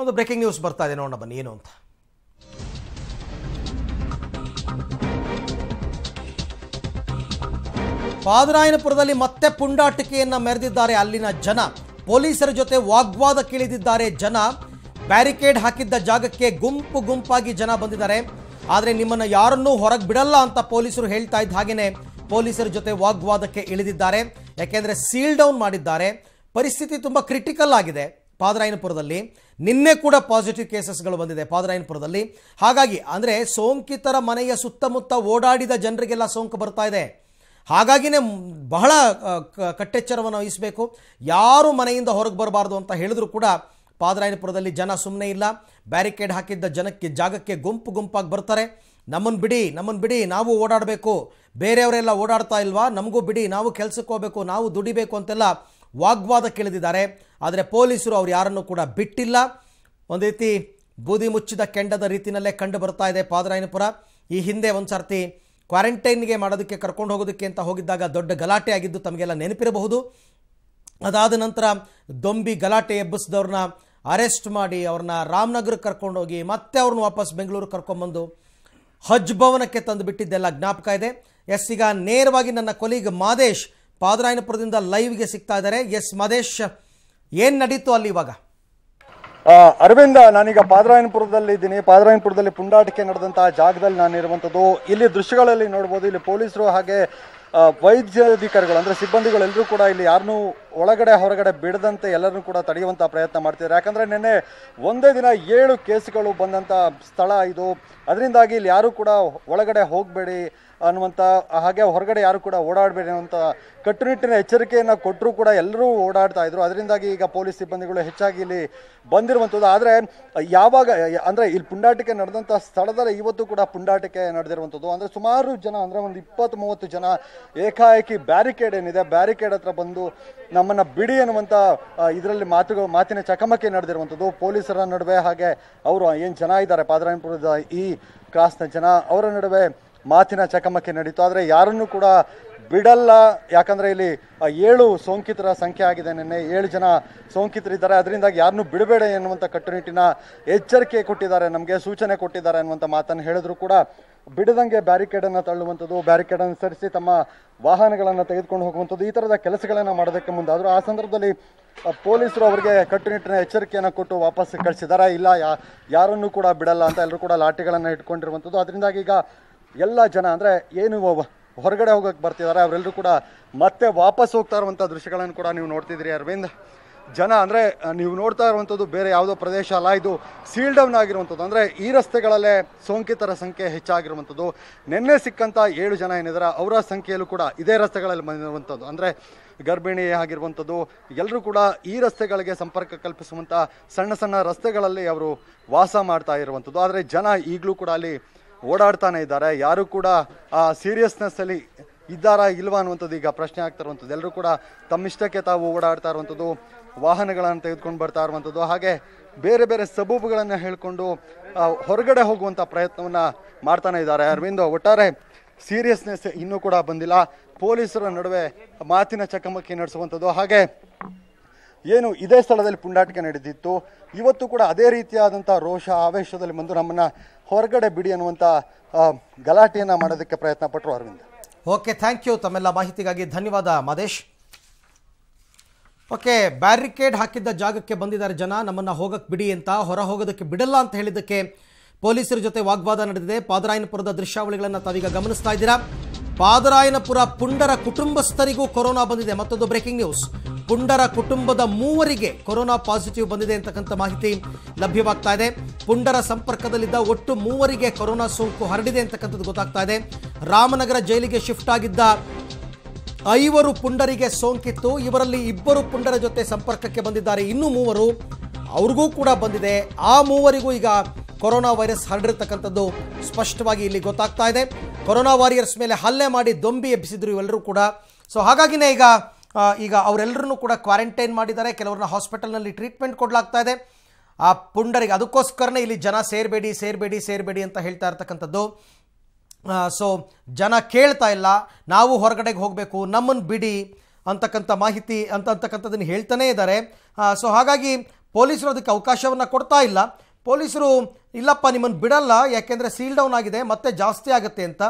ಒಂದು breaking news ಬರ್ತಾ ಇದೆ ನೋಡೋಣ ಬನ್ನಿ ಏನು ಅಂತ ಪಾದರಾಯನಪುರದಲ್ಲಿ ಮತ್ತೆ ಪುಂಡಾಟಿಕೆಯನ್ನ ಮೆರೆದಿದ್ದಾರೆ ಅಲ್ಲಿನ ಜನ ಪೊಲೀಸರ ಜೊತೆ ಇಳಿದಿದ್ದಾರೆ ಜನ ಬ್ಯಾರಿಕೇಡ್ ಹಾಕಿದ್ದ ಜಾಗಕ್ಕೆ ಗುಂಪು ಗುಂಪಾಗಿ ಜನ ಬಂದಿದ್ದಾರೆ ಆದರೆ ನಿಮ್ಮನ್ನು ಯಾರನ್ನೂ ಹೊರಗೆ ಬಿಡಲ್ಲ ಅಂತ ಪೊಲೀಸರು ಹೇಳ್ತಾ ಇದ್ದ ಹಾಗೆಯೇ ಪೊಲೀಸರ ಜೊತೆ ವಾಗ್ವಾದಕ್ಕೆ ಇಳಿದಿದ್ದಾರೆ ಯಾಕೆಂದರೆ ಸೀಲ್ ಡೌನ್ ಮಾಡಿದ್ದಾರೆ ಪರಿಸ್ಥಿತಿ ತುಂಬ ಕ್ರಿಟಿಕಲ್ ಆಗಿದೆ ಪಾದರಾಯನಪುರದಲ್ಲಿ ನಿನ್ನೆ ಕೂಡ ಪಾಸಿಟಿವ್ ಕೇಸಸ್ಗಳು ಬಂದಿದೆ ಪಾದರಾಯನಪುರದಲ್ಲಿ ಹಾಗಾಗಿ ಅಂದರೆ ಸೋಂಕಿತರ ಮನೆಯ ಸುತ್ತಮುತ್ತ ಓಡಾಡಿದ ಜನರಿಗೆಲ್ಲ ಸೋಂಕು ಬರ್ತಾ ಇದೆ ಹಾಗಾಗಿನೇ ಬಹಳ ಕಟ್ಟೆಚ್ಚರವನ್ನು ವಹಿಸಬೇಕು ಯಾರು ಮನೆಯಿಂದ ಹೊರಗೆ ಬರಬಾರ್ದು ಅಂತ ಹೇಳಿದ್ರು ಕೂಡ ಪಾದರಾಯನಪುರದಲ್ಲಿ ಜನ ಸುಮ್ಮನೆ ಇಲ್ಲ ಬ್ಯಾರಿಕೇಡ್ ಹಾಕಿದ್ದ ಜನಕ್ಕೆ ಜಾಗಕ್ಕೆ ಗುಂಪು ಗುಂಪಾಗಿ ಬರ್ತಾರೆ ನಮ್ಮನ್ನು ಬಿಡಿ ನಮ್ಮನ್ನು ಬಿಡಿ ನಾವು ಓಡಾಡಬೇಕು ಬೇರೆಯವರೆಲ್ಲ ಓಡಾಡ್ತಾ ಇಲ್ವಾ ನಮಗೂ ಬಿಡಿ ನಾವು ಕೆಲಸಕ್ಕೆ ಹೋಗಬೇಕು ನಾವು ದುಡಿಬೇಕು ಅಂತೆಲ್ಲ ವಾಗ್ವಾದಕ್ಕಿಳಿದಿದ್ದಾರೆ ಆದರೆ ಪೊಲೀಸರು ಅವ್ರು ಯಾರನ್ನು ಕೂಡ ಬಿಟ್ಟಿಲ್ಲ ಒಂದು ರೀತಿ ಬೂದಿ ಮುಚ್ಚಿದ ಕೆಂಡದ ರೀತಿಯಲ್ಲೇ ಕಂಡು ಬರ್ತಾ ಇದೆ ಪಾದರಾಯನಪುರ ಈ ಹಿಂದೆ ಒಂದು ಸರ್ತಿ ಕ್ವಾರಂಟೈನ್ಗೆ ಮಾಡೋದಕ್ಕೆ ಕರ್ಕೊಂಡು ಹೋಗೋದಕ್ಕೆ ಅಂತ ಹೋಗಿದ್ದಾಗ ದೊಡ್ಡ ಗಲಾಟೆ ಆಗಿದ್ದು ತಮಗೆಲ್ಲ ನೆನಪಿರಬಹುದು ಅದಾದ ನಂತರ ದೊಂಬಿ ಗಲಾಟೆ ಎಬ್ಬಿಸಿದವ್ರನ್ನ ಅರೆಸ್ಟ್ ಮಾಡಿ ಅವ್ರನ್ನ ರಾಮನಗರಕ್ಕೆ ಕರ್ಕೊಂಡೋಗಿ ಮತ್ತೆ ಅವ್ರನ್ನ ವಾಪಸ್ ಬೆಂಗಳೂರು ಕರ್ಕೊಂಡ್ಬಂದು ಹಜ್ ಭವನಕ್ಕೆ ತಂದು ಬಿಟ್ಟಿದ್ದೆಲ್ಲ ಜ್ಞಾಪಕ ಇದೆ ಎಸ್ ಈಗ ನೇರವಾಗಿ ನನ್ನ ಕೊಲೀಗ್ ಮಾದೇಶ್ ಪಾದರಾಯನಪುರದಿಂದ ಲೈವ್ಗೆ ಸಿಗ್ತಾ ಇದ್ದಾರೆ ಎಸ್ ಮದೇಶ್ ಏನು ನಡೀತು ಅಲ್ಲಿ ಇವಾಗ ಅರವಿಂದ ನಾನೀಗ ಪಾದರಾಯನಪುರದಲ್ಲಿ ಇದ್ದೀನಿ ಪಾದರಾಯನಪುರದಲ್ಲಿ ಪುಂಡಾಟಿಕೆ ನಡೆದಂತಹ ಜಾಗದಲ್ಲಿ ನಾನು ಇರುವಂತದ್ದು ಇಲ್ಲಿ ದೃಶ್ಯಗಳಲ್ಲಿ ನೋಡ್ಬೋದು ಇಲ್ಲಿ ಪೊಲೀಸರು ಹಾಗೆ ವೈದ್ಯಾಧಿಕಾರಿಗಳು ಅಂದರೆ ಸಿಬ್ಬಂದಿಗಳೆಲ್ಲರೂ ಕೂಡ ಇಲ್ಲಿ ಯಾರನ್ನೂ ಒಳಗಡೆ ಹೊರಗಡೆ ಬಿಡದಂತೆ ಎಲ್ಲರೂ ಕೂಡ ತಡೆಯುವಂಥ ಪ್ರಯತ್ನ ಮಾಡ್ತಿದ್ದಾರೆ ಯಾಕಂದರೆ ನಿನ್ನೆ ಒಂದೇ ದಿನ ಏಳು ಕೇಸ್ಗಳು ಬಂದಂಥ ಸ್ಥಳ ಇದು ಅದರಿಂದಾಗಿ ಇಲ್ಲಿ ಯಾರು ಕೂಡ ಒಳಗಡೆ ಹೋಗಬೇಡಿ ಅನ್ನುವಂಥ ಹಾಗೆ ಹೊರಗಡೆ ಯಾರು ಕೂಡ ಓಡಾಡಬೇಡಿ ಅನ್ನುವಂಥ ಕಟ್ಟುನಿಟ್ಟಿನ ಎಚ್ಚರಿಕೆಯನ್ನು ಕೊಟ್ಟರೂ ಕೂಡ ಎಲ್ಲರೂ ಓಡಾಡ್ತಾ ಇದ್ರು ಅದರಿಂದಾಗಿ ಈಗ ಪೊಲೀಸ್ ಸಿಬ್ಬಂದಿಗಳು ಹೆಚ್ಚಾಗಿ ಇಲ್ಲಿ ಬಂದಿರುವಂಥದ್ದು ಆದರೆ ಯಾವಾಗ ಅಂದರೆ ಇಲ್ಲಿ ಪುಂಡಾಟಿಕೆ ನಡೆದಂಥ ಸ್ಥಳದಲ್ಲಿ ಇವತ್ತು ಕೂಡ ಪುಂಡಾಟಿಕೆ ನಡೆದಿರುವಂಥದ್ದು ಅಂದರೆ ಸುಮಾರು ಜನ ಅಂದರೆ ಒಂದು ಇಪ್ಪತ್ತು ಮೂವತ್ತು ಜನ ಏಕಾಏಕಿ ಬ್ಯಾರಿಕೇಡ್ ಏನಿದೆ ಬ್ಯಾರಿಕೇಡ್ ಹತ್ರ ಬಂದು ನಮ್ಮನ್ನು ಬಿಡಿ ಅನ್ನುವಂಥ ಇದರಲ್ಲಿ ಮಾತು ಮಾತಿನ ಚಕಮಕಿ ನಡೆದಿರುವಂಥದ್ದು ಪೊಲೀಸರ ನಡುವೆ ಹಾಗೆ ಅವರು ಏನು ಜನ ಇದ್ದಾರೆ ಪಾದರಾಯನಪುರದ ಈ ಕ್ರಾಸ್ನ ಜನ ಅವರ ನಡುವೆ ಮಾತಿನ ಚಕಮಕಿ ನಡೀತು ಆದರೆ ಯಾರನ್ನು ಕೂಡ ಬಿಡಲ್ಲ ಯಾಕಂದರೆ ಇಲ್ಲಿ ಏಳು ಸೋಂಕಿತರ ಸಂಖ್ಯೆ ಆಗಿದೆ ನಿನ್ನೆ ಏಳು ಜನ ಸೋಂಕಿತರಿದ್ದಾರೆ ಅದರಿಂದಾಗಿ ಯಾರನ್ನೂ ಬಿಡಬೇಡ ಎನ್ನುವಂಥ ಕಟ್ಟುನಿಟ್ಟಿನ ಎಚ್ಚರಿಕೆ ಕೊಟ್ಟಿದ್ದಾರೆ ನಮಗೆ ಸೂಚನೆ ಕೊಟ್ಟಿದ್ದಾರೆ ಅನ್ನುವಂಥ ಮಾತನ್ನು ಹೇಳಿದ್ರು ಕೂಡ ಬಿಡದಂಗೆ ಬ್ಯಾರಿಕೇಡನ್ನು ತಳ್ಳುವಂಥದ್ದು ಬ್ಯಾರಿಕೇಡ್ ಅನುಸರಿಸಿ ತಮ್ಮ ವಾಹನಗಳನ್ನು ತೆಗೆದುಕೊಂಡು ಹೋಗುವಂಥದ್ದು ಈ ಥರದ ಕೆಲಸಗಳನ್ನು ಮಾಡೋದಕ್ಕೆ ಮುಂದಾದರು ಆ ಸಂದರ್ಭದಲ್ಲಿ ಪೊಲೀಸರು ಅವರಿಗೆ ಕಟ್ಟುನಿಟ್ಟಿನ ಎಚ್ಚರಿಕೆಯನ್ನು ಕೊಟ್ಟು ವಾಪಸ್ ಕಳಿಸಿದ್ದಾರೆ ಇಲ್ಲ ಯಾ ಯಾರನ್ನೂ ಕೂಡ ಬಿಡಲ್ಲ ಅಂತ ಎಲ್ಲರೂ ಕೂಡ ಲಾಠಿಗಳನ್ನು ಇಟ್ಕೊಂಡಿರುವಂಥದ್ದು ಅದರಿಂದಾಗಿ ಈಗ ಎಲ್ಲ ಜನ ಅಂದರೆ ಏನು ಹೊರಗಡೆ ಹೋಗೋಕೆ ಬರ್ತಿದ್ದಾರೆ ಅವರೆಲ್ಲರೂ ಕೂಡ ಮತ್ತೆ ವಾಪಸ್ ಹೋಗ್ತಾ ಇರುವಂಥ ದೃಶ್ಯಗಳನ್ನು ಕೂಡ ನೀವು ನೋಡ್ತಿದ್ದೀರಿ ಅರವಿಂದ್ ಜನ ಅಂದರೆ ನೀವು ನೋಡ್ತಾ ಇರುವಂಥದ್ದು ಬೇರೆ ಯಾವುದೋ ಪ್ರದೇಶ ಅಲ್ಲ ಇದು ಸೀಲ್ ಆಗಿರುವಂಥದ್ದು ಅಂದರೆ ಈ ರಸ್ತೆಗಳಲ್ಲೇ ಸೋಂಕಿತರ ಸಂಖ್ಯೆ ಹೆಚ್ಚಾಗಿರುವಂಥದ್ದು ನಿನ್ನೆ ಸಿಕ್ಕಂಥ ಏಳು ಜನ ಏನಿದ್ದಾರೆ ಅವರ ಸಂಖ್ಯೆಯಲ್ಲೂ ಕೂಡ ಇದೇ ರಸ್ತೆಗಳಲ್ಲಿ ಬಂದಿರುವಂಥದ್ದು ಅಂದರೆ ಗರ್ಭಿಣಿ ಆಗಿರುವಂಥದ್ದು ಎಲ್ಲರೂ ಕೂಡ ಈ ರಸ್ತೆಗಳಿಗೆ ಸಂಪರ್ಕ ಕಲ್ಪಿಸುವಂಥ ಸಣ್ಣ ಸಣ್ಣ ರಸ್ತೆಗಳಲ್ಲಿ ಅವರು ವಾಸ ಮಾಡ್ತಾ ಇರುವಂಥದ್ದು ಆದರೆ ಜನ ಈಗಲೂ ಕೂಡ ಅಲ್ಲಿ ಓಡಾಡ್ತಾನೆ ಇದ್ದಾರೆ ಯಾರು ಕೂಡ ಆ ಸೀರಿಯಸ್ನೆಸ್ಸಲ್ಲಿ ಇದ್ದಾರಾ ಇಲ್ವಾ ಅನ್ನುವಂಥದ್ದು ಈಗ ಪ್ರಶ್ನೆ ಆಗ್ತಾ ಇರುವಂಥದ್ದು ಎಲ್ಲರೂ ಕೂಡ ತಮ್ಮಿಷ್ಟಕ್ಕೆ ತಾವು ಓಡಾಡ್ತಾ ಇರುವಂಥದ್ದು ವಾಹನಗಳನ್ನು ತೆಗೆದುಕೊಂಡು ಬರ್ತಾ ಇರುವಂಥದ್ದು ಹಾಗೆ ಬೇರೆ ಬೇರೆ ಸಬೂಬುಗಳನ್ನು ಹೇಳಿಕೊಂಡು ಹೊರಗಡೆ ಹೋಗುವಂಥ ಪ್ರಯತ್ನವನ್ನು ಮಾಡ್ತಾನೆ ಇದ್ದಾರೆ ಅರವಿಂದ್ ಒಟ್ಟಾರೆ ಸೀರಿಯಸ್ನೆಸ್ ಇನ್ನೂ ಕೂಡ ಬಂದಿಲ್ಲ ಪೊಲೀಸರ ನಡುವೆ ಮಾತಿನ ಚಕಮಕಿ ನಡೆಸುವಂಥದ್ದು ಹಾಗೆ ಏನು ಇದೇ ಸ್ಥಳದಲ್ಲಿ ಪುಂಡಾಟಿಕೆ ನಡೆದಿತ್ತು ಇವತ್ತು ಕೂಡ ಅದೇ ರೀತಿಯಾದಂಥ ರೋಷ ಆವೇಶದಲ್ಲಿ ಬಂದು ನಮ್ಮನ್ನು ಹೊರಗಡೆ ಬಿಡಿ ಅನ್ನುವಂಥ ಗಲಾಟೆಯನ್ನು ಮಾಡೋದಕ್ಕೆ ಪ್ರಯತ್ನ ಪಟ್ಟರು ಅರವಿಂದ್ ಓಕೆ ಥ್ಯಾಂಕ್ ಯು ತಮ್ಮೆಲ್ಲ ಮಾಹಿತಿಗಾಗಿ ಧನ್ಯವಾದ ಮಾದೇಶ್ ಓಕೆ ಬ್ಯಾರಿಕೇಡ್ ಹಾಕಿದ್ದ ಜಾಗಕ್ಕೆ ಬಂದಿದ್ದಾರೆ ಜನ ನಮ್ಮನ್ನು ಹೋಗಕ್ಕೆ ಬಿಡಿ ಅಂತ ಹೊರ ಹೋಗೋದಕ್ಕೆ ಬಿಡಲ್ಲ ಅಂತ ಹೇಳಿದ್ದಕ್ಕೆ ಪೊಲೀಸರ ಜೊತೆ ವಾಗ್ವಾದ ನಡೆದಿದೆ ಪಾದರಾಯನಪುರದ ದೃಶ್ಯಾವಳಿಗಳನ್ನು ತಾವೀಗ ಗಮನಿಸ್ತಾ ಇದ್ದೀರಾ ಪಾದರಾಯನಪುರ ಪುಂಡರ ಕುಟುಂಬಸ್ಥರಿಗೂ ಕೊರೋನಾ ಬಂದಿದೆ ಮತ್ತೊಂದು ಬ್ರೇಕಿಂಗ್ ನ್ಯೂಸ್ ಪುಂಡರ ಕುಟುಂಬದ ಮೂವರಿಗೆ ಕೊರೋನಾ ಪಾಸಿಟಿವ್ ಬಂದಿದೆ ಅಂತಕ್ಕಂಥ ಮಾಹಿತಿ ಲಭ್ಯವಾಗ್ತಾ ಇದೆ ಪುಂಡರ ಸಂಪರ್ಕದಲ್ಲಿದ್ದ ಒಟ್ಟು ಮೂವರಿಗೆ ಕೊರೋನಾ ಸೋಂಕು ಹರಡಿದೆ ಅಂತಕ್ಕಂಥದ್ದು ಗೊತ್ತಾಗ್ತಾ ಇದೆ ರಾಮನಗರ ಜೈಲಿಗೆ ಶಿಫ್ಟ್ ಆಗಿದ್ದ ಐವರು ಪುಂಡರಿಗೆ ಸೋಂಕಿತ್ತು ಇವರಲ್ಲಿ ಇಬ್ಬರು ಪುಂಡರ ಜೊತೆ ಸಂಪರ್ಕಕ್ಕೆ ಬಂದಿದ್ದಾರೆ ಇನ್ನು ಮೂವರು ಅವ್ರಿಗೂ ಕೂಡ ಬಂದಿದೆ ಆ ಮೂವರಿಗೂ ಈಗ ಕೊರೋನಾ ವೈರಸ್ ಹರಡಿರ್ತಕ್ಕಂಥದ್ದು ಸ್ಪಷ್ಟವಾಗಿ ಇಲ್ಲಿ ಗೊತ್ತಾಗ್ತಾ ಇದೆ ಕೊರೋನಾ ವಾರಿಯರ್ಸ್ ಮೇಲೆ ಹಲ್ಲೆ ಮಾಡಿ ದೊಂಬಿ ಎಬ್ಬಿಸಿದ್ರು ಇವೆಲ್ಲರೂ ಕೂಡ ಸೊ ಹಾಗಾಗಿನೇ ಈಗ ಈಗ ಅವರೆಲ್ಲರನ್ನೂ ಕೂಡ ಕ್ವಾರಂಟೈನ್ ಮಾಡಿದ್ದಾರೆ ಕೆಲವರನ್ನ ಹಾಸ್ಪಿಟಲ್ನಲ್ಲಿ ಟ್ರೀಟ್ಮೆಂಟ್ ಕೊಡಲಾಗ್ತಾ ಇದೆ ಆ ಪುಂಡರಿಗೆ ಅದಕ್ಕೋಸ್ಕರನೇ ಇಲ್ಲಿ ಜನ ಸೇರಬೇಡಿ ಸೇರಬೇಡಿ ಸೇರಬೇಡಿ ಅಂತ ಹೇಳ್ತಾ ಇರ್ತಕ್ಕಂಥದ್ದು ಸೊ ಜನ ಕೇಳ್ತಾ ಇಲ್ಲ ನಾವು ಹೊರಗಡೆಗೆ ಹೋಗಬೇಕು ನಮ್ಮನ್ನು ಬಿಡಿ ಅಂತಕ್ಕಂಥ ಮಾಹಿತಿ ಅಂತ ಅಂತಕ್ಕಂಥದ್ದನ್ನು ಹೇಳ್ತಾನೇ ಇದ್ದಾರೆ ಸೊ ಹಾಗಾಗಿ ಪೊಲೀಸರು ಅದಕ್ಕೆ ಅವಕಾಶವನ್ನು ಕೊಡ್ತಾ ಇಲ್ಲ ಪೊಲೀಸರು ಇಲ್ಲಪ್ಪ ನಿಮ್ಮನ್ನು ಬಿಡಲ್ಲ ಯಾಕೆಂದರೆ ಸೀಲ್ ಡೌನ್ ಆಗಿದೆ ಮತ್ತೆ ಜಾಸ್ತಿ ಆಗುತ್ತೆ ಅಂತ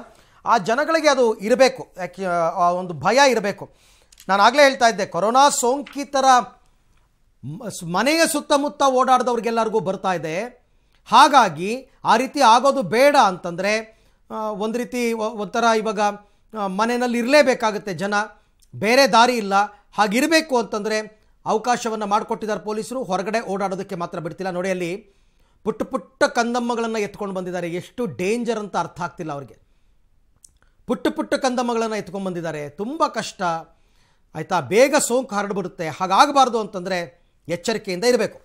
ಆ ಜನಗಳಿಗೆ ಅದು ಇರಬೇಕು ಯಾಕೆ ಆ ಒಂದು ಭಯ ಇರಬೇಕು ನಾನು ಆಗಲೇ ಹೇಳ್ತಾ ಇದ್ದೆ ಕೊರೋನಾ ಸೋಂಕಿತರ ಮನೆಯ ಸುತ್ತಮುತ್ತ ಓಡಾಡಿದವ್ರಿಗೆಲ್ಲರಿಗೂ ಬರ್ತಾ ಇದೆ ಹಾಗಾಗಿ ಆ ರೀತಿ ಆಗೋದು ಬೇಡ ಅಂತಂದರೆ ಒಂದು ರೀತಿ ಒಂಥರ ಇವಾಗ ಮನೆಯಲ್ಲಿ ಇರಲೇಬೇಕಾಗುತ್ತೆ ಜನ ಬೇರೆ ದಾರಿ ಇಲ್ಲ ಹಾಗಿರಬೇಕು ಅಂತಂದರೆ ಅವಕಾಶವನ್ನು ಮಾಡಿಕೊಟ್ಟಿದ್ದಾರೆ ಪೊಲೀಸರು ಹೊರಗಡೆ ಓಡಾಡೋದಕ್ಕೆ ಮಾತ್ರ ಬಿಡ್ತಿಲ್ಲ ನೋಡಿ ಅಲ್ಲಿ ಪುಟ್ಟ ಪುಟ್ಟ ಕಂದಮ್ಮಗಳನ್ನು ಎತ್ಕೊಂಡು ಬಂದಿದ್ದಾರೆ ಎಷ್ಟು ಡೇಂಜರ್ ಅಂತ ಅರ್ಥ ಆಗ್ತಿಲ್ಲ ಅವ್ರಿಗೆ ಪುಟ್ಟ ಪುಟ್ಟ ಕಂದಮ್ಮಗಳನ್ನು ಎತ್ಕೊಂಡು ಬಂದಿದ್ದಾರೆ ತುಂಬ ಕಷ್ಟ ಆಯಿತಾ ಬೇಗ ಸೋಂಕು ಹರಡಿಬಿಡುತ್ತೆ ಹಾಗಾಗಬಾರ್ದು ಅಂತಂದರೆ ಎಚ್ಚರಿಕೆಯಿಂದ ಇರಬೇಕು